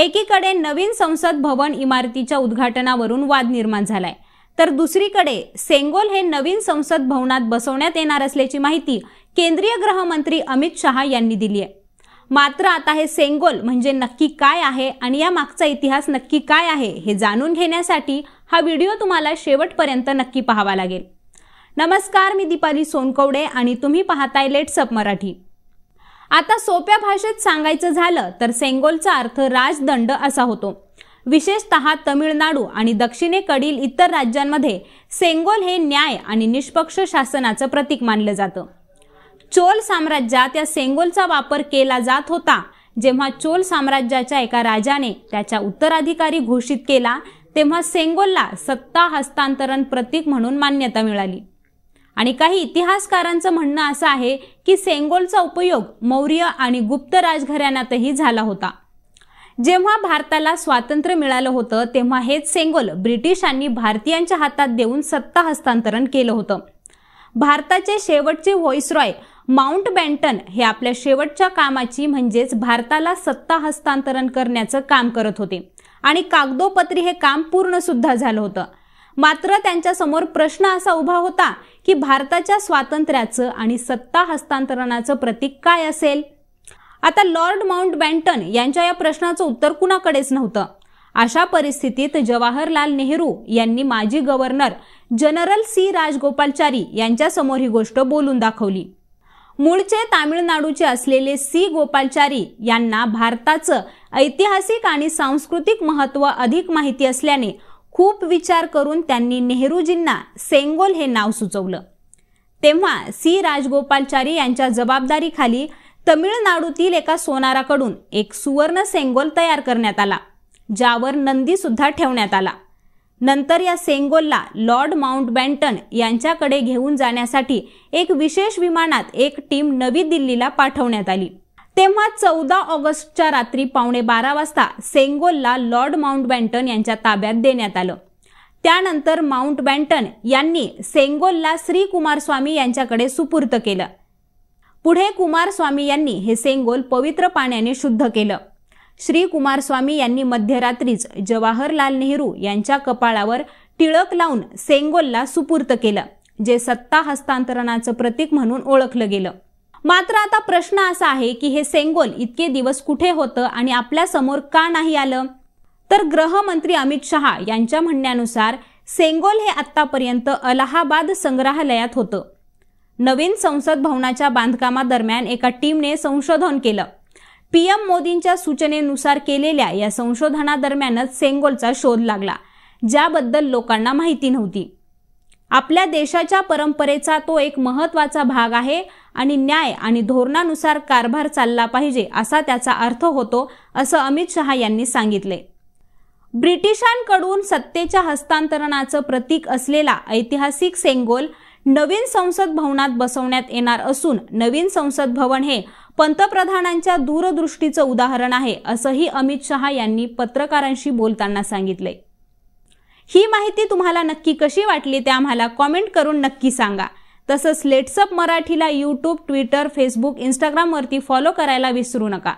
एकीकडे नवीन संसद भवन इमारतीच्या उद्घाटनावरून वाद निर्माण झालाय तर दुसरीकडे सेंगोल हे नवीन संसद भवनात बसवण्यात येणार असल्याची माहिती केंद्रीय गृहमंत्री अमित शहा यांनी दिली आहे मात्र आता हे सेंगोल म्हणजे नक्की काय आहे आणि या मागचा इतिहास नक्की काय आहे हे जाणून घेण्यासाठी हा व्हिडिओ तुम्हाला शेवटपर्यंत नक्की पाहावा लागेल नमस्कार मी दीपाली सोनकवडे आणि तुम्ही पाहताय लेट्सअप मराठी आता सोप्या भाषेत सांगायचं झालं तर सेंगोलचा अर्थ राजदंड असा होतो विशेषत तमिळनाडू आणि दक्षिणेकडील इतर राज्यांमध्ये सेंगोल हे न्याय आणि निष्पक्ष शासनाचं प्रतीक मानलं जातं चोल साम्राज्यात या सेंगोलचा वापर केला जात होता जेव्हा चोल साम्राज्याच्या एका राजाने त्याच्या उत्तराधिकारी घोषित केला तेव्हा सेंगोलला सत्ता हस्तांतरण प्रतीक म्हणून मान्यता मिळाली आणि काही इतिहासकारांचं म्हणणं असं आहे की सेंगोलचा उपयोग मौर्य आणि गुप्त राजघराण्यातही झाला होता जेव्हा भारताला स्वातंत्र्य मिळालं होतं तेव्हा हेच सेंगोल ब्रिटिशांनी भारतीयांच्या हातात देऊन सत्ता हस्तांतरण केलं होतं भारताचे शेवटचे व्हॉइसरॉय माउंट बँटन हे आपल्या शेवटच्या कामाची म्हणजेच भारताला सत्ता हस्तांतरण करण्याचं काम करत होते आणि कागदोपत्री हे काम पूर्ण सुद्धा झालं होतं मात्र त्यांच्यासमोर प्रश्न असा उभा होता की भारताच्या स्वातंत्र्याचं आणि सत्ता हस्तांतरणाचं प्रतीक काय असेल आता लॉर्ड माउंट बँटन यांच्या या प्रश्नाचं उत्तर कुणाकडेच नव्हतं अशा परिस्थितीत जवाहरलाल नेहरू यांनी माजी गव्हर्नर जनरल सी राजगोपालचारी यांच्यासमोर ही गोष्ट बोलून दाखवली मूळचे तामिळनाडूचे असलेले सी गोपालचारी यांना भारताचं ऐतिहासिक आणि सांस्कृतिक महत्त्व अधिक माहिती असल्याने खूप विचार करून त्यांनी नेहरूजींना सेंगोल हे नाव सुचवलं तेव्हा सी राजगोपालचारी यांच्या जबाबदारीखाली तमिळनाडूतील एका सोनाराकडून एक सुवर्ण सेंगोल तयार करण्यात आला ज्यावर नंदीसुद्धा ठेवण्यात आला नंतर या सेंगोलला लॉर्ड माउंट बँटन यांच्याकडे घेऊन जाण्यासाठी एक विशेष विमानात एक टीम नवी दिल्लीला पाठवण्यात आली तेव्हा चौदा ऑगस्टच्या रात्री पावणे बारा वाजता सेंगोलला लॉर्ड बँटन यांच्या ताब्यात देण्यात आलं त्यानंतर बँटन यांनी सेंगोलला श्री कुमारस्वामी यांच्याकडे सुपूर्त केलं पुढे कुमारस्वामी यांनी हे सेंगोल पवित्र पाण्याने शुद्ध केलं श्री कुमारस्वामी यांनी मध्यरात्रीच जवाहरलाल नेहरू यांच्या कपाळावर टिळक लावून सेंगोलला सुपूर्त केलं जे सत्ता हस्तांतरणाचं प्रतीक म्हणून ओळखलं गेलं मात्र आता प्रश्न असा आहे की हे सेंगोल इतके दिवस कुठे होतं आणि आपल्या समोर का नाही आलं तर गृहमंत्री अमित शहा यांच्या म्हणण्यानुसार सेंगोल हे आतापर्यंत अलाहाबाद संग्रहालयात होतं नवीन संसद भवनाच्या बांधकामादरम्यान एका टीमने संशोधन केलं पीएम मोदींच्या सूचनेनुसार केलेल्या या संशोधनादरम्यानच सेंगोलचा शोध लागला ज्याबद्दल लोकांना माहिती नव्हती आपल्या देशाच्या परंपरेचा तो एक महत्त्वाचा भाग आहे आणि न्याय आणि धोरणानुसार कारभार चालला पाहिजे असा त्याचा अर्थ होतो असं अमित शहा यांनी सांगितले ब्रिटिशांकडून सत्तेच्या हस्तांतरणाचं प्रतीक असलेला ऐतिहासिक सेंगोल नवीन संसद भवनात बसवण्यात येणार असून नवीन संसद भवन हे पंतप्रधानांच्या दूरदृष्टीचं उदाहरण आहे असंही अमित शहा यांनी पत्रकारांशी बोलताना सांगितले ही माहिती तुम्हाला नक्की कशी वाटली ते आम्हाला कॉमेंट करून नक्की सांगा तसंच लेट्सअप मराठीला यूट्यूब ट्विटर फेसबुक इंस्टाग्रामवरती फॉलो करायला विसरू नका